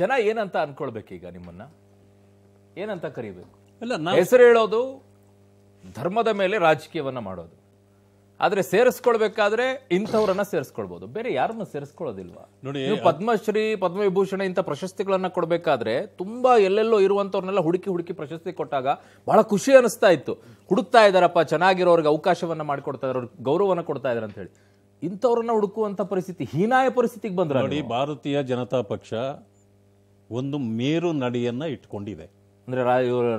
ಜನ ಏನಂತ ಈಗ ನಿಮ್ಮನ್ನ ಏನಂತ ಕರಿಬೇಕು ಇಲ್ಲ ಹೆಸರು ಹೇಳೋದು ಧರ್ಮದ ಮೇಲೆ ರಾಜಕೀಯವನ್ನ ಮಾಡೋದು ಆದ್ರೆ ಸೇರಿಸ್ಕೊಳ್ಬೇಕಾದ್ರೆ ಇಂಥವ್ರನ್ನ ಸೇರಿಸ್ಕೊಳ್ಬಹುದು ಬೇರೆ ಯಾರನ್ನ ಸೇರಿಸ್ಕೊಳ್ಳೋದಿಲ್ವಾ ನೋಡಿ ಪದ್ಮಶ್ರೀ ಪದ್ಮವಿಭೂಷಣ ಇಂಥ ಪ್ರಶಸ್ತಿಗಳನ್ನ ಕೊಡ್ಬೇಕಾದ್ರೆ ತುಂಬಾ ಎಲ್ಲೆಲ್ಲೋ ಇರುವಂತವ್ರನ್ನೆಲ್ಲ ಹುಡುಕಿ ಹುಡುಕಿ ಪ್ರಶಸ್ತಿ ಕೊಟ್ಟಾಗ ಬಹಳ ಖುಷಿ ಅನಿಸ್ತಾ ಇತ್ತು ಹುಡುಕ್ತಾ ಇದಾರಪ್ಪ ಚೆನ್ನಾಗಿರೋರ್ಗೆ ಅವಕಾಶವನ್ನ ಮಾಡ್ಕೊಡ್ತಾ ಇದಾರೆ ಗೌರವನ ಕೊಡ್ತಾ ಇದಾರೆ ಅಂತ ಹೇಳಿ ಇಂಥವ್ರನ್ನ ಹುಡುಕುವಂತ ಪರಿಸ್ಥಿತಿ ಹೀನಾಯ ಪರಿಸ್ಥಿತಿಗೆ ಬಂದ್ರೆ ನೋಡಿ ಭಾರತೀಯ ಜನತಾ ಪಕ್ಷ ಒಂದು ಮೇರು ನಡೆಯನ್ನ ಇಟ್ಕೊಂಡಿದೆ ಅಂದ್ರೆ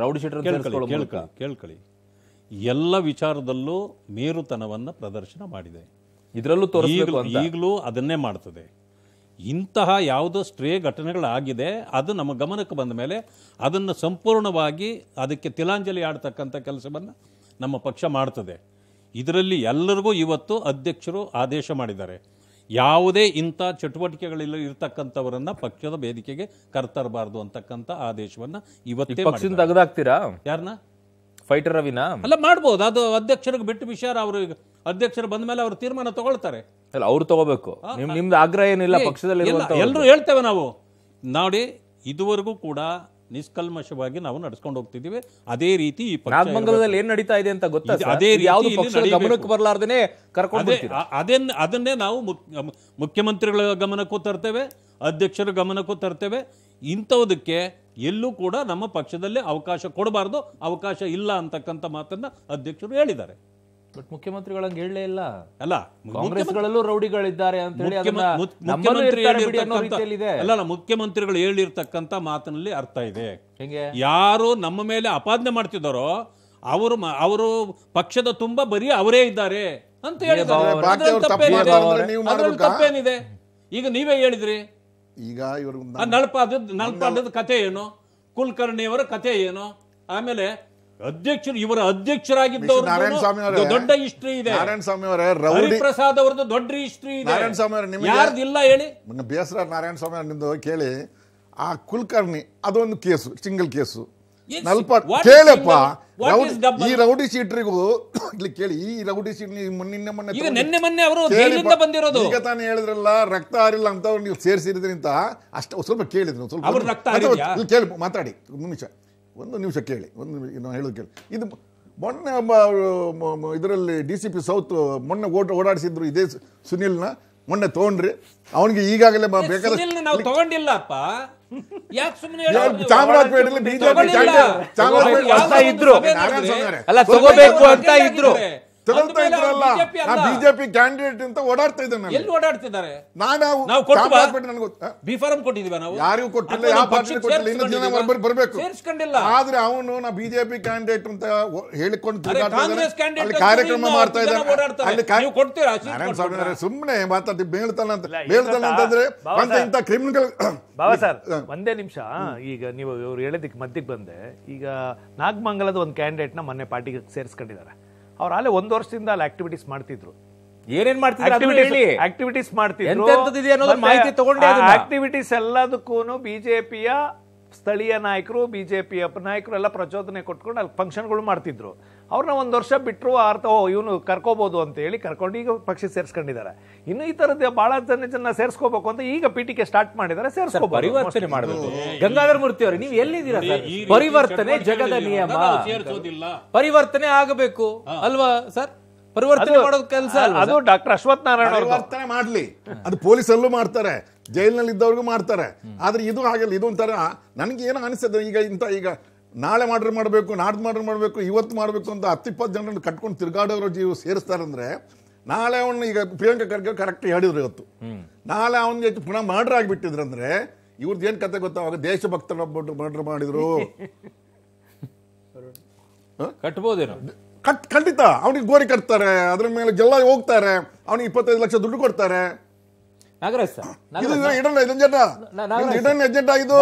ರೌಡಿ ಕೇಳ್ಕೊಳ್ಳಿ ಕೇಳ್ಕೊಳ್ಳಿ ಎಲ್ಲ ವಿಚಾರದಲ್ಲೂ ಮೇರುತನವನ್ನ ಪ್ರದರ್ಶನ ಮಾಡಿದೆ ಇದರಲ್ಲೂ ಈಗಲೂ ಅದನ್ನೇ ಮಾಡ್ತದೆ ಇಂತಹ ಯಾವುದೋ ಸ್ಟ್ರೇ ಘಟನೆಗಳಾಗಿದೆ ಅದು ನಮ್ಮ ಗಮನಕ್ಕೆ ಬಂದ ಮೇಲೆ ಅದನ್ನು ಸಂಪೂರ್ಣವಾಗಿ ಅದಕ್ಕೆ ತಿಲಾಂಜಲಿ ಆಡ್ತಕ್ಕಂಥ ಕೆಲಸವನ್ನು ನಮ್ಮ ಪಕ್ಷ ಮಾಡ್ತದೆ ಇದರಲ್ಲಿ ಎಲ್ಲರಿಗೂ ಇವತ್ತು ಅಧ್ಯಕ್ಷರು ಆದೇಶ ಮಾಡಿದ್ದಾರೆ ಯಾವುದೇ ಇಂಥ ಚಟುವಟಿಕೆಗಳಲ್ಲಿ ಇರ್ತಕ್ಕಂಥವರನ್ನ ಪಕ್ಷದ ವೇದಿಕೆಗೆ ಕರ್ತರಬಾರದು ಅಂತಕ್ಕಂಥ ಆದೇಶವನ್ನ ಇವತ್ತೇ ಪಕ್ಷದಿಂದ ತೆಗೆದಾಗ್ತೀರಾ ಯಾರನ್ನ ಫೈಟರ್ ರವಿನ ಅಲ್ಲ ಮಾಡ್ಬೋದು ಅದು ಅಧ್ಯಕ್ಷರಿಗೆ ಬಿಟ್ಟು ವಿಷಯ ಅವರು ಅಧ್ಯಕ್ಷರು ಬಂದ ಮೇಲೆ ಅವರು ತೀರ್ಮಾನ ತಗೊಳ್ತಾರೆ ಅಲ್ಲ ಅವ್ರು ತಗೋಬೇಕು ನಿಮ್ದು ಆಗ್ರಹ ಏನಿಲ್ಲ ಪಕ್ಷದಲ್ಲಿ ಎಲ್ಲರೂ ಹೇಳ್ತೇವೆ ನಾವು ನೋಡಿ ಇದುವರೆಗೂ ಕೂಡ ನಿಷ್ಕಲ್ಮಶವಾಗಿ ನಾವು ನಡ್ಸ್ಕೊಂಡು ಹೋಗ್ತಿದ್ದೀವಿ ಅದೇ ರೀತಿ ನಾಗಮಂಗಲದಲ್ಲಿ ಏನ್ ನಡೀತಾ ಇದೆ ಅಂತ ಗೊತ್ತಾ ಅದೇ ಗಮನಕ್ಕೆ ಬರಲಾರ್ದೇ ಕರ್ಕೊಂಡು ಅದೇ ಅದನ್ನೇ ನಾವು ಮುಖ್ಯಮಂತ್ರಿಗಳ ಗಮನಕ್ಕೂ ತರ್ತೇವೆ ಅಧ್ಯಕ್ಷರ ಗಮನಕ್ಕೂ ತರ್ತೇವೆ ಇಂಥವುದಕ್ಕೆ ಎಲ್ಲೂ ಕೂಡ ನಮ್ಮ ಪಕ್ಷದಲ್ಲಿ ಅವಕಾಶ ಕೊಡಬಾರ್ದು ಅವಕಾಶ ಇಲ್ಲ ಅಂತಕ್ಕಂಥ ಮಾತನ್ನ ಅಧ್ಯಕ್ಷರು ಹೇಳಿದ್ದಾರೆ ಬಟ್ ಮುಖ್ಯಮಂತ್ರಿಗಳು ಹಂಗೆ ಹೇಳಲೇ ಇಲ್ಲ ಅಲ್ಲ ಕಾಂಗ್ರೆಸ್ಗಳಲ್ಲೂ ರೌಡಿಗಳಿದ್ದಾರೆ ಅಂತ ಹೇಳಿ ಮುಖ್ಯಮಂತ್ರಿ ಅಲ್ಲ ಮುಖ್ಯಮಂತ್ರಿಗಳು ಹೇಳಿರ್ತಕ್ಕಂಥ ಮಾತಿನಲ್ಲಿ ಅರ್ಥ ಇದೆ ಯಾರು ನಮ್ಮ ಮೇಲೆ ಅಪಾದನೆ ಮಾಡ್ತಿದ್ದಾರೋ ಅವರು ಅವರು ಪಕ್ಷದ ತುಂಬಾ ಬರೀ ಅವರೇ ಇದ್ದಾರೆ ಅಂತ ಹೇಳಿದ್ದಾರೆ ತಪ್ಪೇನಿದೆ ಈಗ ನೀವೇ ಹೇಳಿದ್ರಿ ಈಗ ಇವರು ನಳಪಾದದ ನಳಪಾದದ ಕಥೆ ಏನು ಕುಲಕರ್ಣಿಯವರ ಕಥೆ ಏನು ಆಮೇಲೆ ಅಧ್ಯಕ್ಷರು ಇವರ ಅಧ್ಯಕ್ಷರಾಗಿದ್ದವರು ದೊಡ್ಡ ಹಿಸ್ಟ್ರಿ ಇದೆ ನಾರಾಯಣ ಸ್ವಾಮಿ ಅವರ ರೌಡಿ ಪ್ರಸಾದ್ ಅವರದ್ದು ದೊಡ್ಡ ಹಿಸ್ಟ್ರಿ ಇದೆ ನಾರಾಯಣ ಸ್ವಾಮಿ ಅವರೇ ನಿಮ್ಗೆ ಇಲ್ಲ ಹೇಳಿ ಬೇಸರ ನಾರಾಯಣ ಸ್ವಾಮಿ ಅವ್ರ ನಿಮ್ದು ಕೇಳಿ ಆ ಕುಲಕರ್ಣಿ ಅದೊಂದು ಕೇಸು ಸಿಂಗಲ್ ಕೇಸು ನಲ್ಪ ಕೇಳಪ್ಪ ಈ ರೌಡಿ ಶೀಟ್ರಿಗೂ ಇಲ್ಲಿ ಕೇಳಿ ಈ ರೌಡಿ ಶೀಟ್ ನಿನ್ನೆ ಮೊನ್ನೆ ನಿನ್ನೆ ಮೊನ್ನೆ ಅವರು ಜೈಲಿಂದ ಬಂದಿರೋದು ಈಗ ತಾನು ಹೇಳಿದ್ರಲ್ಲ ರಕ್ತ ಹಾರಿಲ್ಲ ಅಂತ ನೀವು ಅಂತ ಅಷ್ಟು ಸ್ವಲ್ಪ ಕೇಳಿದ್ರು ಸ್ವಲ್ಪ ಕೇಳಿ ಮಾತಾಡಿ ನಿಮಿಷ ಒಂದು ನಿಮಿಷ ಕೇಳಿ ಒಂದು ನಿಮಿಷ ನಾನು ಹೇಳೋದು ಕೇಳಿ ಇದು ಮೊನ್ನೆ ಇದರಲ್ಲಿ ಡಿ ಸಿ ಪಿ ಸೌತ್ ಮೊನ್ನೆ ಓಟ್ ಓಡಾಡಿಸಿದ್ರು ಇದೇ ಸುನಿಲ್ನ ಮೊನ್ನೆ ತೊಗೊಂಡ್ರಿ ಅವನಿಗೆ ಈಗಾಗಲೇ ತಗೊಂಡಿಲ್ಲಪ್ಪ ಅಲ್ಲ ತಗೋಬೇಕು ಅಂತ ಇದ್ರು ಅಂತ ಬಿಜೆಪಿ ಕ್ಯಾಂಡಿಡೇಟ್ ಅಂತ ಓಡಾಡ್ತಾ ಇದ್ದಾನೆ ಎಲ್ಲಿ ಓಡಾಡ್ತಿದ್ದಾರೆ ನಾನು ನಾವು ಕೊಟ್ಟು ನನಗೆ ಗೊತ್ತಾ ಬಿ ನಾವು ಯಾರಿಗೂ ಕೊಟ್ಟಿಲ್ಲ ಯಾವ ಪಾರ್ಟಿ ಕೊಟ್ಟಿಲ್ಲ ಇನ್ನು ಬರಬೇಕು ಸೇರಿಸ್ಕೊಂಡಿಲ್ಲ ಆದ್ರೆ ಅವನು ನಾ ಬಿಜೆಪಿ ಕ್ಯಾಂಡಿಡೇಟ್ ಅಂತ ಹೇಳಿಕೊಂಡು ಅಲ್ಲಿ ಕಾರ್ಯಕ್ರಮ ಮಾಡ್ತಾ ಇದ್ದಾನೆ ಅಲ್ಲಿ ನೀವು ಕೊಡ್ತೀರಾ ಸುಮ್ಮನೆ ಮಾತಾಡ್ತಿ ಬೀಳ್ತಾನೆ ಅಂತ ಬೀಳ್ತಾನೆ ಅಂತಂದ್ರೆ ಅಂತ ಇಂತ ಕ್ರಿಮಿನಲ್ ಬಾಬಾ ಸರ್ ಒಂದೇ ನಿಮಿಷ ಈಗ ನೀವು ಇವ್ರು ಹೇಳಿದ್ದಕ್ಕೆ ಮಧ್ಯಕ್ಕೆ ಬಂದೆ ಈಗ ನಾಗಮಂಗಲದ ಒಂದು ಕ್ಯಾಂಡಿಡೇಟ್ನ ಮೊನ್ನೆ ಪಾರ್ಟಿಗೆ ಸೇರಿಸ್ಕೊಂಡಿದ್ದಾರೆ ಅವ್ರು ಅಲ್ಲೇ ಒಂದು ವರ್ಷದಿಂದ ಅಲ್ಲಿ ಆಕ್ಟಿವಿಟೀಸ್ ಮಾಡ್ತಿದ್ರು ಏನೇನ್ ಮಾಡ್ತಿದ್ರು ಆಕ್ಟಿವಿಟೀಸ್ ಮಾಡ್ತಿದ್ರು ಮಾಹಿತಿ ಆಕ್ಟಿವಿಟೀಸ್ ಎಲ್ಲದಕ್ಕೂ ಬಿಜೆಪಿಯ ಸ್ಥಳೀಯ ನಾಯಕರು ಬಿ ಜೆ ಪಿ ನಾಯಕರು ಎಲ್ಲ ಪ್ರಚೋದನೆ ಕೊಟ್ಕೊಂಡು ಅಲ್ಲಿ ಫಂಕ್ಷನ್ಗಳು ಮಾಡ್ತಿದ್ರು ಅವ್ರನ್ನ ಒಂದು ವರ್ಷ ಬಿಟ್ಟರು ಅರ್ಥ ಓ ಇವನು ಕರ್ಕೋಬೋದು ಹೇಳಿ ಕರ್ಕೊಂಡು ಈಗ ಪಕ್ಷ ಸೇರಿಸ್ಕೊಂಡಿದ್ದಾರೆ ಇನ್ನು ಈ ಥರದ ಭಾಳ ಜನ ಜನ ಸೇರಿಸ್ಕೋಬೇಕು ಅಂತ ಈಗ ಪೀಟಿಕೆ ಸ್ಟಾರ್ಟ್ ಮಾಡಿದ್ದಾರೆ ಸೇರಿಸ್ಕೋಬೇಕು ಪರಿವರ್ತನೆ ಮಾಡಬೇಕು ಗಂಗಾಧರ ಮೂರ್ತಿ ಅವರು ನೀವು ಎಲ್ಲಿದ್ದೀರಾ ಪರಿವರ್ತನೆ ಜಗದ ನಿಯಮ ಪರಿವರ್ತನೆ ಆಗಬೇಕು ಅಲ್ವಾ ಸರ್ ಪರಿವರ್ತನೆ ಮಾಡೋ ಕೆಲಸ ಅದು ಡಾಕ್ಟರ್ ಅಶ್ವಥ್ ನಾರಾಯಣ ಪರಿವರ್ತನೆ ಮಾಡಲಿ ಅದು ಪೊಲೀಸಲ್ಲೂ ಮಾಡ್ತಾರೆ ಜೈಲಿನಲ್ಲಿ ಇದ್ದವ್ರಿಗೂ ಮಾಡ್ತಾರೆ ಆದ್ರೆ ಇದು ಇದು ಇದೊಂಥರ ನನಗೆ ಏನೋ ಅನಿಸ್ತದೆ ಈಗ ಇಂಥ ಈಗ ನಾಳೆ ಮಾಡ್ರ್ ಮಾಡಬೇಕು ನಾಡ್ದು ಮಾಡ್ರ್ ಮಾಡಬೇಕು ಇವತ್ತು ಮಾಡಬೇಕು ಅಂತ ಹತ್ತಿಪ್ಪತ್ತು ಜನರನ್ನು ಕಟ್ಕೊಂಡು ತಿರುಗಾಡೋರು ಜೀವ ಸೇರಿಸ್ತಾರಂದ್ರೆ ನಾಳೆ ಅವನು ಈಗ ಪ್ರಿಯಾಂಕಾ ಖರ್ಗೆ ಕರೆಕ್ಟ್ ಹೇಳಿದ್ರು ಇವತ್ತು ನಾಳೆ ಅವನಿಗೆ ಪುನಃ ಮಾಡ್ರ್ ಆಗಿಬಿಟ್ಟಿದ್ರಂದ್ರೆ ಇವ್ರದ್ದು ಏನು ಕತೆ ಗೊತ್ತಾವಾಗ ದೇಶಭಕ್ತರೊಬ್ಬ ಮರ್ಡರ್ ಮಾಡಿದ್ರು ಕಟ್ಬೋದೇನೋ ಕಟ್ ಖಂಡಿತ ಅವನಿಗೆ ಗೋರಿ ಕಟ್ತಾರೆ ಅದ್ರ ಮೇಲೆ ಗೆಲ್ಲ ಹೋಗ್ತಾರೆ ಅವನಿಗೆ ಇಪ್ಪತ್ತೈದು ಲಕ್ಷ ದುಡ್ಡು ಕೊಡ್ತಾರೆ ನಾಗರಾಜ್ ಸರ್ ಇದು ಇಡನ್ ಎಜೆಂಡಾ ಇಡನ್ ಎಜೆಂಡಾ ಇದು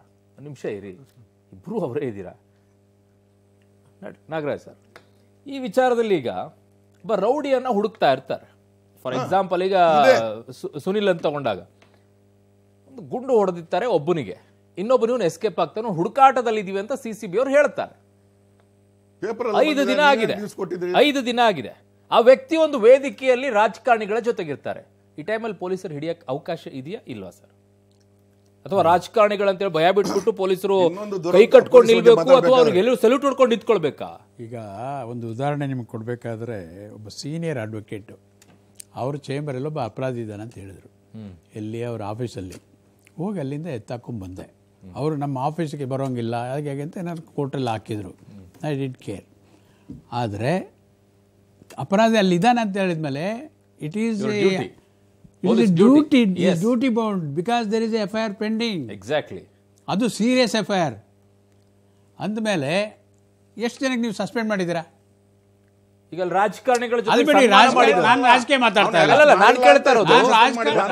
ನಿಮಿಷ ಇರಿ ಇಬ್ಬರೂ ಅವರೇ ಇದ್ದೀರಾ ನಾಗರಾಜ್ ಸರ್ ಈ ವಿಚಾರದಲ್ಲಿ ಈಗ ಒಬ್ಬ ರೌಡಿಯನ್ನ ಹುಡುಕ್ತಾ ಇರ್ತಾರೆ ಫಾರ್ ಎಕ್ಸಾಂಪಲ್ ಈಗ ಸುನಿಲ್ ಅಂತ ತಗೊಂಡಾಗ ಒಂದು ಗುಂಡು ಹೊಡೆದಿರ್ತಾರೆ ಒಬ್ಬನಿಗೆ ಇನ್ನೊಬ್ಬನಿವನು ಎಸ್ಕೇಪ್ ಆಗ್ತಾನೆ ಹುಡುಕಾಟದಲ್ಲಿ ಇದೀವಿ ಅಂತ ಸಿ ಸಿ ಬಿ ಅವ್ರು ಹೇಳ್ತಾರೆ ಐದು ದಿನ ಆಗಿದೆ ಐದು ದಿನ ಆಗಿದೆ ಆ ವ್ಯಕ್ತಿ ಒಂದು ವೇದಿಕೆಯಲ್ಲಿ ರಾಜಕಾರಣಿಗಳ ಜೊತೆಗಿರ್ತಾರೆ ಈ ಟೈಮಲ್ಲಿ ಪೊಲೀಸರು ಹಿಡಿಯಕ್ಕೆ ಅವಕಾಶ ಇದೆಯಾ ಇಲ್ವಾ ಸರ್ ಅಥವಾ ರಾಜಕಾರಣಿಗಳಂತೇಳಿ ಭಯ ಬಿಟ್ಬಿಟ್ಟು ಪೊಲೀಸರು ಕೈ ಕಟ್ಕೊಂಡು ನಿಲ್ಬೇಕು ಅಥವಾ ಅವ್ರಿಗೆ ಎಲ್ಲರೂ ಸಲ್ಯೂಟ್ ಹೊಡ್ಕೊಂಡು ನಿಂತ್ಕೊಳ್ಬೇಕಾ ಈಗ ಒಂದು ಉದಾಹರಣೆ ನಿಮ್ಗೆ ಕೊಡಬೇಕಾದ್ರೆ ಒಬ್ಬ ಸೀನಿಯರ್ ಅಡ್ವೊಕೇಟ್ ಅವ್ರ ಚೇಂಬರಲ್ಲಿ ಒಬ್ಬ ಅಪರಾಧಿ ಇದ್ದಾನೆ ಅಂತ ಹೇಳಿದರು ಎಲ್ಲಿ ಅವ್ರ ಆಫೀಸಲ್ಲಿ ಹೋಗಿ ಅಲ್ಲಿಂದ ಎತ್ತಾಕೊಂಡ್ ಬಂದೆ ಅವರು ನಮ್ಮ ಆಫೀಸಿಗೆ ಬರೋಂಗಿಲ್ಲ ಹಾಗೆ ಅಂತ ಏನಾದ್ರು ಕೋರ್ಟಲ್ಲಿ ಹಾಕಿದ್ರು ಐ ಡಿಡ್ ಕೇರ್ ಆದರೆ ಅಪರಾಧಿ ಅಲ್ಲಿ ಇದ್ದಾನೆ ಅಂತ ಹೇಳಿದ್ಮೇಲೆ it is It is duty duty, duty, yes. duty bound because are pending exactly ಅದು ಸೀರಿಯಸ್ ಅಂದ ಅಂದಮೇಲೆ ಎಷ್ಟು ಜನಕ್ಕೆ ನೀವು ಸಸ್ಪೆಂಡ್ ಮಾಡಿದ್ದೀರಾ ಈಗ ರಾಜಕಾರಣಿಗಳ ಜೊತೆ ನಾನು ರಾಜಕೀಯ ಮಾತಾಡ್ತಾ ನಾನು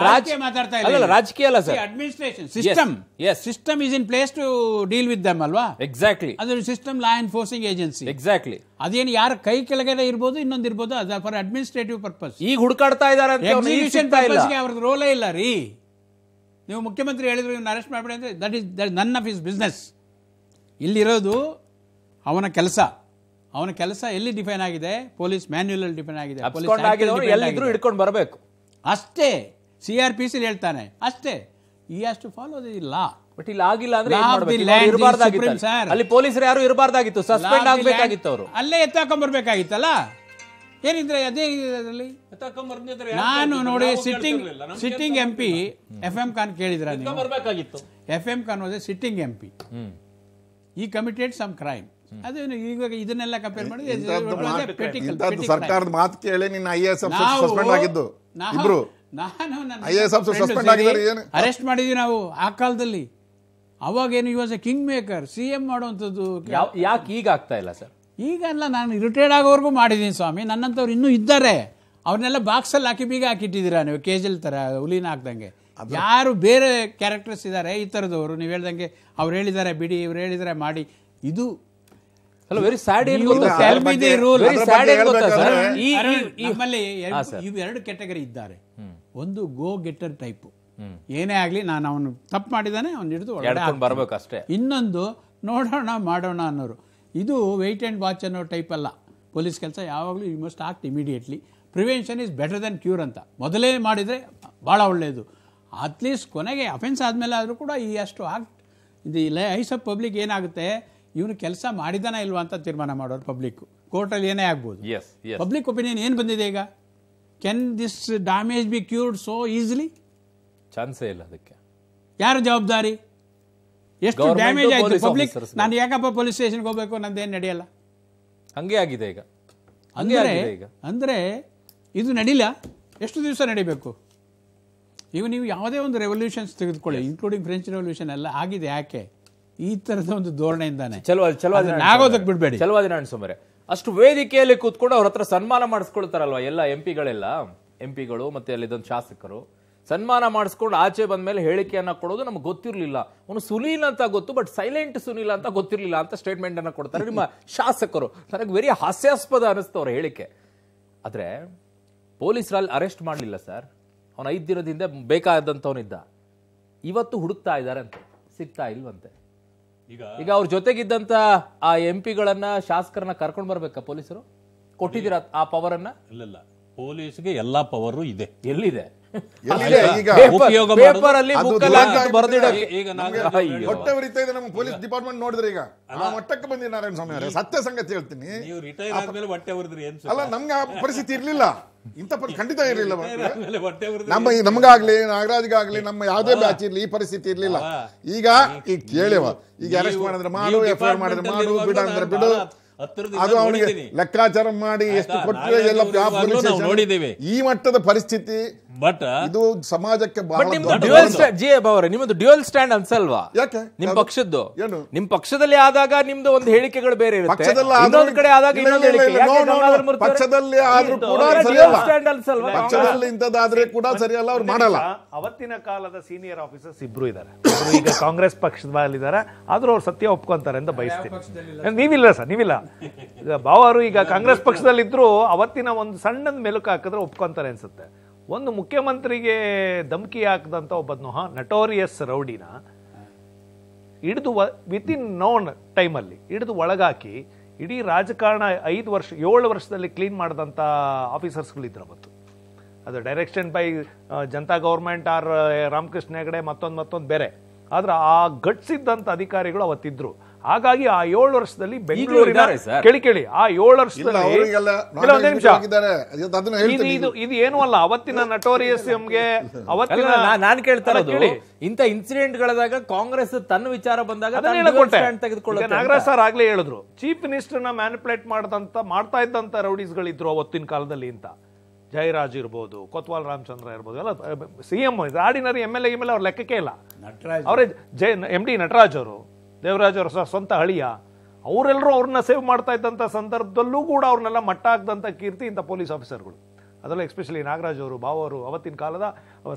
ರಾಜಕೀಯ ಮಾತಾಡ್ತಾ ಇಲ್ಲ ಅಲ್ಲ ರಾಜಕೀಯ ಅಲ್ಲ sir administration system yes system is in place to deal with them ಅಲ್ವಾ ಎಕ್ಸಾಕ್ಟ್ಲಿ ಅದು system law enforcing agency exactly ಅದೇನು ಯಾರ ಕೈ ಕೆಳಗಡೆ ಇರ್ಬೋದು ಇನ್ನೊಂದು ಇರ್ಬೋದು ಅದ ಫಾರ್ ಅಡ್ಮಿನಿಸ್ಟ್ರೇಟಿವ್ ಪರ್ಪಸ್ ಈಗ ಹುಡುಕಾಡ್ತಾ ಇದ್ದಾರೆ ಎಕ್ಸಿಕ್ಯೂಷನ್ ಪರ್ಪಸ್ಗೆ ಅವ್ರದ್ದು ರೋಲೇ ಇಲ್ಲ ರೀ ನೀವು ಮುಖ್ಯಮಂತ್ರಿ ಹೇಳಿದ್ರು ಇವನ್ನ ಅರೆಸ್ಟ್ ಮಾಡಬೇಡಿ ಅಂದ್ರೆ that is that none of his business ಇಲ್ಲಿರೋದು ಅವನ ಕೆಲಸ ಅವನ ಕೆಲಸ ಎಲ್ಲಿ ಡಿಫೈನ್ ಆಗಿದೆ ಪೊಲೀಸ್ ಮ್ಯಾನ್ಯಲ್ ಅಲ್ಲಿ ಡಿಫೈನ್ ಆಗಿದೆ ಹಿಡ್ಕೊಂಡು ಬರಬೇಕು ಅಷ್ಟೇ ಸಿ ಆರ್ ಪಿ ಸಿ ಹೇಳ್ತಾನೆ ಅಷ್ಟೇ ಈ ಅಷ್ಟು ಫಾಲೋ ಇಲ್ಲ ಲಾ ಬಟ್ ಇಲ್ಲಿ ಆಗಿಲ್ಲ ಅಂದ್ರೆ ಅಲ್ಲಿ ಪೊಲೀಸರು ಯಾರು ಇರಬಾರ್ದಾಗಿತ್ತು ಸಸ್ಪೆಂಡ್ ಆಗಬೇಕಾಗಿತ್ತು ಅವರು ಅಲ್ಲೇ ಬರ್ಬೇಕಾಗಿತ್ತಲ್ಲ ಏನಿದ್ರೆ ಅದೇ ಇದರಲ್ಲಿ ನಾನು ನೋಡಿ sitting sitting M P F M Khan ಕೇಳಿದ್ರ ಎಫ್ ಎಂ ಖಾನ್ ಹೋದ್ರೆ ಸಿಟ್ಟಿಂಗ್ ಎಂ ಪಿ ಈ ಕಮಿಟೆಡ್ ಸಮ್ ಕ್ರೈಮ್ ಅದೇನು ಈಗ ಇದನ್ನೆಲ್ಲ ಕಂಪೇರ್ ಮಾಡಿದ್ರೆ ಸರ್ಕಾರದ ಮಾತು ಕೇಳಿ ಸಸ್ಪೆಂಡ್ ಆಗಿದ್ದು ಇಬ್ರು ಅರೆಸ್ಟ್ ಮಾಡಿದ್ವಿ ನಾವು ಆ ಕಾಲದಲ್ಲಿ ಅವಾಗೇನು ಏನು a king maker C M ಮಾಡುವಂಥದ್ದು ಯಾಕೆ ಈಗ ಆಗ್ತಾ ಇಲ್ಲ ಸರ್ ಅಲ್ಲ ನಾನು ರಿಟೈರ್ಡ್ ಆಗೋವರೆಗೂ ಮಾಡಿದ್ದೀನಿ ಸ್ವಾಮಿ ನನ್ನಂಥವ್ರು ಇನ್ನೂ ಇದ್ದಾರೆ ಅವ್ರನ್ನೆಲ್ಲ ಅಲ್ಲಿ ಹಾಕಿ ಬೀಗ ಹಾಕಿಟ್ಟಿದ್ದೀರಾ ನೀವು ಕೇಜಲ್ ತರ ಹುಲಿನ ಹಾಕ್ದಂಗೆ ಯಾರು ಬೇರೆ ಕ್ಯಾರೆಕ್ಟರ್ಸ್ ಇದ್ದಾರೆ ಈ ಥರದವರು ನೀವು ಹೇಳ್ದಂಗೆ ಅವ್ರು ಹೇಳಿದ್ದಾರೆ ಬಿಡಿ ಇವ್ರು ಹೇಳಿದಾರೆ ಮಾಡಿ ಇದು ಅಲ್ಲ ವೆರಿ ಸ್ಯಾಡ್ ಏನು ಗೊತ್ತಾ ಟೆಲ್ ವೆರಿ ಸ್ಯಾಡ್ ಏನು ಗೊತ್ತಾ ಸರ್ ಈ ನಮ್ಮಲ್ಲಿ ಇವೆರಡು ಕ್ಯಾಟಗರಿ ಇದ್ದಾರೆ ಒಂದು ಗೋ ಗೆಟರ್ ಟೈಪ್ ಏನೇ ಆಗಲಿ ನಾನು ಅವನು ತಪ್ಪು ಮಾಡಿದಾನೆ ಅವ್ನು ಹಿಡಿದು ಒಳಗಡೆ ಬರಬೇಕು ಅಷ್ಟೇ ಇನ್ನೊಂದು ನೋಡೋಣ ಮಾಡೋಣ ಅನ್ನೋರು ಇದು ವೆಯ್ಟ್ ಆ್ಯಂಡ್ ವಾಚ್ ಅನ್ನೋ ಟೈಪ್ ಅಲ್ಲ ಪೊಲೀಸ್ ಕೆಲಸ ಯಾವಾಗಲೂ you must act immediately prevention is better than cure ಅಂತ ಮೊದಲೇ ಮಾಡಿದರೆ ಭಾಳ ಒಳ್ಳೆಯದು ಅಟ್ಲೀಸ್ಟ್ ಕೊನೆಗೆ ಅಫೆನ್ಸ್ ಆದಮೇಲೆ ಆದರೂ ಕೂಡ ಈ ಅಷ್ಟು ಆಕ್ಟ್ ಇದು ಲೈಸ್ ಆಫ್ ಪಬ್ಲಿಕ್ ಏನಾಗುತ್ತೆ ಇವನು ಕೆಲಸ ಮಾಡಿದಾನ ಇಲ್ವಾ ಅಂತ ತೀರ್ಮಾನ ಮಾಡೋರು ಪಬ್ಲಿಕ್ ಕೋರ್ಟಲ್ಲಿ ಏನೇ ಆಗ್ಬೋದು ಪಬ್ಲಿಕ್ ಒಪಿನಿಯನ್ ಏನು ಬಂದಿದೆ ಈಗ can this damage be cured so easily ಚಾನ್ಸೇ ಇಲ್ಲ ಅದಕ್ಕೆ ಯಾರು ಜವಾಬ್ದಾರಿ ಎಷ್ಟು ಡ್ಯಾಮೇಜ್ ಆಯಿತು ಪಬ್ಲಿಕ್ ನಾನು ಯಾಕಪ್ಪ ಪೊಲೀಸ್ ಸ್ಟೇಷನ್ಗೆ ಹೋಗ್ಬೇಕು ನಂದೇನು ನಡೆಯಲ್ಲ ಹಂಗೆ ಆಗಿದೆ ಈಗ ಅಂದರೆ ಅಂದರೆ ಇದು ನಡೀಲ ಎಷ್ಟು ದಿವಸ ನಡಿಬೇಕು ಈಗ ನೀವು ಯಾವುದೇ ಒಂದು ರೆವಲ್ಯೂಷನ್ಸ್ ತೆಗೆದುಕೊಳ್ಳಿ ಇನ್ಕ್ಲೂಡಿಂಗ್ ಫ್ರೆಂಚ್ ರೆವಲ್ಯೂಷನ್ ಎಲ್ಲ ಆಗಿದೆ ಯಾಕೆ ಈ ತರದ ಒಂದು ಧೋರಣೆಯಿಂದಾನೆ ಆಗೋದಕ್ಕೆ ಬಿಡಬೇಡಿ ಚಲವಾದಿನಾರಾಯಣ ಸುಮಾರೆ ಅಷ್ಟು ವೇದಿಕೆಯಲ್ಲಿ ಕೂತ್ಕೊಂಡು ಅವ್ರ ಹತ್ರ ಸನ್ಮಾನ ಮಾಡಿಸ್ಕೊಳ್ತಾರಲ್ವಾ ಎಲ್ಲ ಎಂ ಪಿಗಳೆಲ್ಲ ಎಂ ಪಿಗಳು ಮತ್ತೆ ಅಲ್ಲಿದ್ದ ಶಾಸಕರು ಸನ್ಮಾನ ಮಾಡಿಸ್ಕೊಂಡು ಆಚೆ ಬಂದ ಮೇಲೆ ಹೇಳಿಕೆಯನ್ನ ಕೊಡೋದು ನಮ್ಗೆ ಗೊತ್ತಿರಲಿಲ್ಲ ಅವನು ಸುನೀಲ್ ಅಂತ ಗೊತ್ತು ಬಟ್ ಸೈಲೆಂಟ್ ಸುನೀಲ್ ಅಂತ ಗೊತ್ತಿರಲಿಲ್ಲ ಅಂತ ಸ್ಟೇಟ್ಮೆಂಟ್ ಅನ್ನ ಕೊಡ್ತಾರೆ ನಿಮ್ಮ ಶಾಸಕರು ನನಗೆ ವೆರಿ ಹಾಸ್ಯಾಸ್ಪದ ಅನಿಸ್ತು ಅವ್ರ ಹೇಳಿಕೆ ಆದ್ರೆ ಪೊಲೀಸರಲ್ಲಿ ಅರೆಸ್ಟ್ ಮಾಡಲಿಲ್ಲ ಸರ್ ಅವನು ಐದು ದಿನದಿಂದ ಬೇಕಾದಂಥವನಿದ್ದ ಇವತ್ತು ಹುಡುಕ್ತಾ ಇದ್ದಾರೆ ಅಂತೆ ಸಿಗ್ತಾ ಇಲ್ವಂತೆ ಈಗ ಅವ್ರ ಜೊತೆಗಿದ್ದಂತ ಆ ಎಂ ಪಿಗಳನ್ನ ಶಾಸಕರನ್ನ ಕರ್ಕೊಂಡು ಬರ್ಬೇಕಾ ಪೊಲೀಸರು ಕೊಟ್ಟಿದ್ದೀರ ಆ ಪವರ್ ಅನ್ನ ಇಲ್ಲ ಇಲ್ಲ ಪೊಲೀಸ್ಗೆ ಎಲ್ಲಾ ಪವರ್ ಇದೆ ಎಲ್ಲಿದೆ ಈಗ ಹೊಟ್ಟೆ ಇದೆ ನಮ್ಮ ಪೊಲೀಸ್ ಡಿಪಾರ್ಟ್ಮೆಂಟ್ ನೋಡಿದ್ರೆ ಈಗ ಆ ಮಟ್ಟಕ್ಕೆ ಬಂದಿ ನಾರಾಯಣ ಸ್ವಾಮಿ ಅವರೇ ಸತ್ಯ ಸಂಗತಿ ಹೇಳ್ತೀನಿ ನೀವು ರಿಟೈರ್ ಅಲ್ಲ ನಮ್ಗೆ ಪರಿಸ್ಥಿತಿ ಇರ್ಲಿಲ್ಲ ಇಂಥ ಪರಿ ಖಂಡಿತ ಇರಲಿಲ್ಲ ನಮ್ಮ ನಮಗಾಗ್ಲಿ ನಾಗರಾಜ್ಗಾಗ್ಲಿ ನಮ್ಮ ಯಾವುದೇ ಬ್ಯಾಚ್ ಇರ್ಲಿ ಈ ಪರಿಸ್ಥಿತಿ ಇರ್ಲಿಲ್ಲ ಈಗ ಈಗ ಕೇಳಿವ ಈಗ ಅರೆಸ್ಟ್ ಮಾಡಿದ್ರೆ ಮಾಡು ಎಫ್ ಐ ಮಾಡಿದ್ರೆ ಮಾಡು ಬಿಡ ಅಂದ್ರೆ ಬಿಡು ಅದು ಅವನಿಗೆ ಲೆಕ್ಕಾಚಾರ ಮಾಡಿ ಎಷ್ಟು ಕೊಟ್ಟರೆ ಎಲ್ಲ ಈ ಮಟ್ಟದ ಪರಿಸ್ಥಿತಿ ಬಟ್ uh, ಇದು ಸಮಾಜಕ್ಕೆ ನಿಮ್ಮದು ಡ್ಯೂಯಲ್ ಸ್ಟ್ಯಾಂಡ್ ಅನ್ಸಲ್ವಾ ಯಾಕೆ ನಿಮ್ ಪಕ್ಷದ್ದು ನಿಮ್ ಪಕ್ಷದಲ್ಲಿ ಆದಾಗ ನಿಮ್ದು ಒಂದು ಹೇಳಿಕೆಗಳು ಬೇರೆ ಇರುತ್ತೆ ಇನ್ನೊಂದು ಕಡೆ ಆದಾಗ ಇನ್ನೊಂದು ಪಕ್ಷದಲ್ಲಿ ಆದ್ರೂ ಕೂಡ ಸ್ಟ್ಯಾಂಡ್ ಅನ್ಸಲ್ವಾ ಪಕ್ಷದಲ್ಲಿ ಇಂಥದ್ದಾದ್ರೆ ಕೂಡ ಸರಿಯಲ್ಲ ಅವ್ರು ಮಾಡಲ್ಲ ಅವತ್ತಿನ ಕಾಲದ ಸೀನಿಯರ್ ಆಫೀಸರ್ಸ್ ಇಬ್ರು ಇದ್ದಾರೆ ಈಗ ಕಾಂಗ್ರೆಸ್ ಪಕ್ಷದಲ್ಲಿದ್ದಾರೆ ಆದ್ರೂ ಅವ್ರು ಸತ್ಯ ಒಪ್ಕೊಂತಾರೆ ಅಂತ ಬಯಸ್ತೀನಿ ನೀವಿಲ್ಲ ಸರ್ ನೀವಿಲ್ಲ ಈಗ ಬಾವಾರು ಈಗ ಕಾಂಗ್ರೆಸ್ ಪಕ್ಷದಲ್ಲಿದ್ರು ಅವತ್ತಿನ ಒಂದು ಸಣ್ಣದ ಮೆಲುಕು ಹಾಕಿದ್ರೆ ಒಪ್ಕೊಂತಾರೆ ಅನ್ಸುತ್ತೆ ಒಂದು ಮುಖ್ಯಮಂತ್ರಿಗೆ ಧಮಕಿ ಹಾಕಿದಂಥ ಒಬ್ಬ ನಟೋರಿಯಸ್ ರೌಡಿನ ಹಿಡಿದು ವಿತ್ ಇನ್ ನೋನ್ ಟೈಮಲ್ಲಿ ಹಿಡಿದು ಒಳಗಾಕಿ ಇಡೀ ರಾಜಕಾರಣ ಐದು ವರ್ಷ ಏಳು ವರ್ಷದಲ್ಲಿ ಕ್ಲೀನ್ ಮಾಡಿದಂಥ ಆಫೀಸರ್ಸ್ಗಳಿದ್ರು ಅವತ್ತು ಅದು direction by Janata government R Ramakrishna Hegde ಮತ್ತೊಂದು ಮತ್ತೊಂದು ಬೇರೆ ಆದರೆ ಆ ಗಟ್ಸಿದ್ದಂಥ ಅಧಿಕಾರಿಗಳು ಅವತ್ತಿದ್ದರು ಹಾಗಾಗಿ ಆ ಏಳು ವರ್ಷದಲ್ಲಿ ಬೆಂಗಳೂರಿನ ಕೇಳಿ ಕೇಳಿ ಆ ಏಳು ವರ್ಷದಲ್ಲಿ ಇದು ಏನು ಅಲ್ಲ ಅವತ್ತಿನ ಎಂಗೆ ಅವತ್ತಿನ ನಾನು ಕೇಳ್ತಾ ಇಂತ ಇಂಥ ಇನ್ಸಿಡೆಂಟ್ ಗಳದಾಗ ಕಾಂಗ್ರೆಸ್ ತನ್ನ ವಿಚಾರ ಬಂದಾಗ ನಾಗರಾಜ್ ಸರ್ ಆಗ್ಲೇ ಹೇಳಿದ್ರು ಚೀಫ್ ನ ಮ್ಯಾನಿಪುಲೇಟ್ ಮಾಡದಂತ ಮಾಡ್ತಾ ಇದ್ದಂತ ಇದ್ರು ಅವತ್ತಿನ ಕಾಲದಲ್ಲಿ ಅಂತ ಜಯರಾಜ್ ಇರ್ಬೋದು ಕೊತ್ವಾಲ್ ರಾಮಚಂದ್ರ ಇರ್ಬೋದು ಎಲ್ಲ C M ordinary M L A M L ಅವ್ರ ಲೆಕ್ಕಕ್ಕೆ ಇಲ್ಲ ಅವರೇ ಜಯ ಎಂ ಡಿ ನಟರಾಜ್ ಅವರು ದೇವರಾಜವ್ರ ಸಹ ಸ್ವಂತ ಹಳಿಯ ಅವರೆಲ್ಲರೂ ಅವ್ರನ್ನ ಸೇವ್ ಮಾಡ್ತಾ ಇದ್ದಂಥ ಸಂದರ್ಭದಲ್ಲೂ ಕೂಡ ಅವ್ರನ್ನೆಲ್ಲ ಮಟ್ಟ ಹಾಕ್ದಂಥ ಕೀರ್ತಿ ಇಂಥ ಪೊಲೀಸ್ ಆಫೀಸರ್ಗಳು ಅದೆಲ್ಲ ಎಸ್ಪೆಷಲಿ ನಾಗರಾಜ್ ಅವರು ಬಾವರು ಅವತ್ತಿನ ಕಾಲದ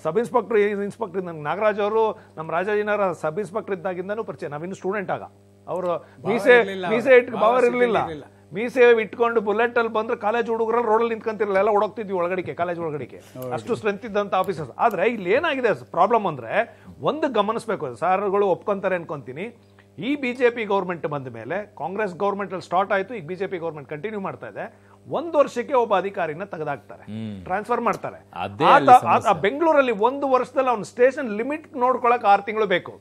ಸಬ್ ಇನ್ಸ್ಪೆಕ್ಟ್ರ್ ಇನ್ಸ್ಪೆಕ್ಟರ್ ನಂಗೆ ನಾಗರಾಜ್ ಅವರು ನಮ್ಮ ರಾಜಾಜಿನವರ ಸಬ್ ಇನ್ಸ್ಪೆಕ್ಟರ್ ಇದ್ದಾಗಿಂದನೂ ಪರಿಚಯ ನಾವಿನ್ನು ಸ್ಟೂಡೆಂಟ್ ಆಗ ಅವರು ಮೀಸೆ ಮೀಸೆ ಇಟ್ಟು ಬಾವರ್ ಇರಲಿಲ್ಲ ಮೀಸೆ ಇಟ್ಕೊಂಡು ಬುಲೆಟ್ ಅಲ್ಲಿ ಬಂದ್ರೆ ಕಾಲೇಜ್ ಹುಡುಗರಲ್ಲಿ ರೋಡಲ್ಲಿ ನಿಂತ್ಕೊಂತಿರಲಿಲ್ಲ ಎಲ್ಲ ಓಡೋಗ್ತಿದ್ವಿ ಒಳಗಡೆಗೆ ಕಾಲೇಜ್ ಒಳಗಡೆಗೆ ಅಷ್ಟು ಸ್ಟ್ರೆಂತ್ ಇದ್ದಂಥ ಆಫೀಸರ್ಸ್ ಆದರೆ ಇಲ್ಲಿ ಏನಾಗಿದೆ ಪ್ರಾಬ್ಲಮ್ ಅಂದರೆ ಒಂದು ಗಮನಿಸಬೇಕು ಸಾರ್ಗಳು ಒಪ್ಕೊಂತಾರೆ ಅನ್ಕೊಂತೀನಿ ಈ ಬಿ ಜೆ ಪಿ ಗೌರ್ಮೆಂಟ್ ಬಂದ ಮೇಲೆ ಕಾಂಗ್ರೆಸ್ ಅಲ್ಲಿ ಸ್ಟಾರ್ಟ್ ಆಯ್ತು ಈಗ ಬಿಜೆಪಿ ಗೌರ್ಮೆಂಟ್ ಕಂಟಿನ್ಯೂ ಮಾಡ್ತಾ ಇದೆ ಒಂದು ವರ್ಷಕ್ಕೆ ಒಬ್ಬ ಅಧಿಕಾರಿನ ತೆಗೆದಾಕ್ತಾರೆ ಟ್ರಾನ್ಸ್ಫರ್ ಮಾಡ್ತಾರೆ ಬೆಂಗಳೂರಲ್ಲಿ ಒಂದು ವರ್ಷದಲ್ಲಿ ಅವ್ನು ಸ್ಟೇಷನ್ ಲಿಮಿಟ್ ನೋಡ್ಕೊಳಕ್ ಆರು ತಿಂಗಳು ಬೇಕು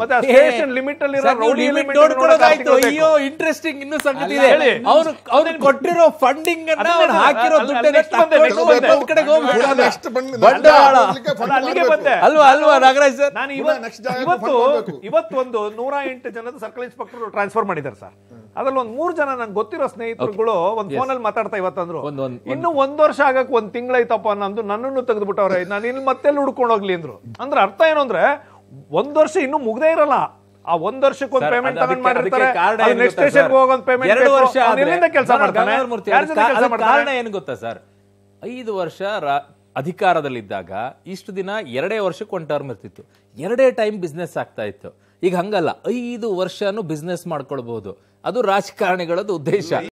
ಮತ್ತೆ ಸ್ಟೇಷನ್ ಲಿಮಿಟ್ ಅಲ್ಲಿ ರೌಡಿ ನೋಡ್ಕೊಳ್ಳೋದಾಯ್ತು ಅಯ್ಯೋ ಇಂಟ್ರೆಸ್ಟಿಂಗ್ ಇನ್ನೂ ಸಂಗತಿ ಇದೆ ಅವನು ಅವ್ರಿಗೆ ಕೊಟ್ಟಿರೋ ಫಂಡಿಂಗ್ ಅನ್ನ ಅವನು ಹಾಕಿರೋ ದುಡ್ಡನ್ನ ಕಡೆಗೆ ಹೋಗ್ಬಿಡೋದು ಅಲ್ವಾ ಅಲ್ವಾ ನಾಗರಾಜ್ ಸರ್ ನಾನು ಇವತ್ತು ಇವತ್ತು ಒಂದು ನೂರ ಎಂಟು ಜನದ ಸರ್ಕಲ್ ಇನ್ಸ್ಪೆಕ್ಟರ್ ಟ್ರಾನ್ಸ್ಫರ್ ಮಾಡಿದ್ದಾರೆ ಸರ್ ಅದ್ರಲ್ಲಿ ಒಂದ್ ಮೂರ್ ಜನ ನಂಗೆ ಗೊತ್ತಿರೋ ಸ್ನೇಹಿತರುಗಳು ಒಂದ್ ಫೋನ್ ಅಲ್ಲಿ ಮಾತಾಡ್ತಾ ಇವತ್ತಂದ್ರು ಇನ್ನು ಒಂದ್ ವರ್ಷ ಆಗಕ್ ಒಂದ್ ತಿಂಗಳೈತಪ್ಪ ನಂದು ನನ್ನನ್ನು ತೆಗೆದ್ಬಿಟ್ಟವ್ರೆ ನಾನು ಇಲ್ಲಿ ಮತ್ತೆ ಹುಡ್ಕೊಂಡು ಹೋಗ್ಲಿ ಅಂದ್ರು ಅಂದ್ರೆ ಅರ್ಥ ಏನು ಅಂದ್ರೆ ಒಂದ್ ವರ್ಷ ಇನ್ನು ಮುಗ್ದೇ ಇರಲ್ಲ ಆ ಒಂದ್ ವರ್ಷಕ್ಕೆ ಪೇಮೆಂಟ್ ತಗೊಂಡ್ ನೆಕ್ಸ್ಟ್ ಸ್ಟೇಷನ್ ಪೇಮೆಂಟ್ ಕೆಲಸ ಕಾರಣ ಏನು ಗೊತ್ತಾ ಸರ್ ಐದು ವರ್ಷ ಅಧಿಕಾರದಲ್ಲಿದ್ದಾಗ ಇಷ್ಟು ದಿನ ಎರಡೇ ವರ್ಷಕ್ಕೆ ಒಂದು ಟರ್ಮ್ ಇರ್ತಿತ್ತು ಎರಡೇ ಟೈಮ್ ಬಿಸ್ನೆಸ್ ಆಗ್ತಾ ಇತ್ತು ಈಗ ಹಂಗಲ್ಲ ಐದು ವರ್ಷನೂ ಬಿಸ್ನೆಸ್ ಮಾಡ್ಕೊಳ್ಬಹುದು ಅದು ರಾಜಕಾರಣಿಗಳದ್ದು ಉದ್ದೇಶ